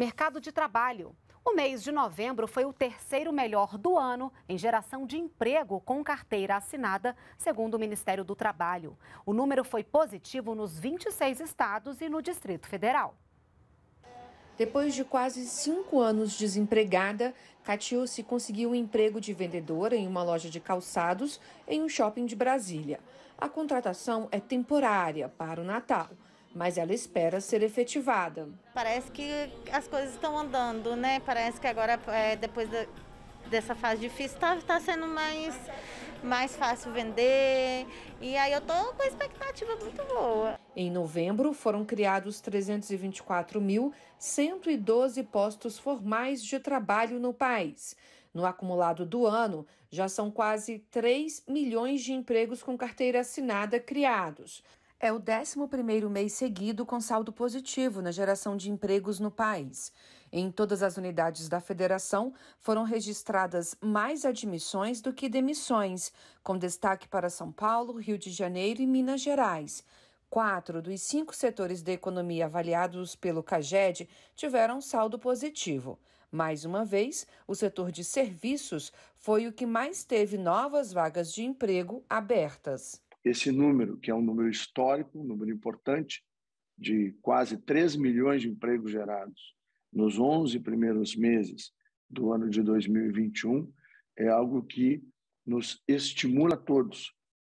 Mercado de trabalho. O mês de novembro foi o terceiro melhor do ano em geração de emprego com carteira assinada, segundo o Ministério do Trabalho. O número foi positivo nos 26 estados e no Distrito Federal. Depois de quase cinco anos desempregada, Catiúce conseguiu um emprego de vendedora em uma loja de calçados em um shopping de Brasília. A contratação é temporária para o Natal mas ela espera ser efetivada. Parece que as coisas estão andando, né? Parece que agora, é, depois dessa fase difícil, está tá sendo mais, mais fácil vender. E aí eu estou com expectativa muito boa. Em novembro, foram criados 324.112 postos formais de trabalho no país. No acumulado do ano, já são quase 3 milhões de empregos com carteira assinada criados. É o 11 mês seguido com saldo positivo na geração de empregos no país. Em todas as unidades da federação, foram registradas mais admissões do que demissões, com destaque para São Paulo, Rio de Janeiro e Minas Gerais. Quatro dos cinco setores da economia avaliados pelo CAGED tiveram saldo positivo. Mais uma vez, o setor de serviços foi o que mais teve novas vagas de emprego abertas. Esse número, que é um número histórico, um número importante, de quase 3 milhões de empregos gerados nos 11 primeiros meses do ano de 2021, é algo que nos estimula a todos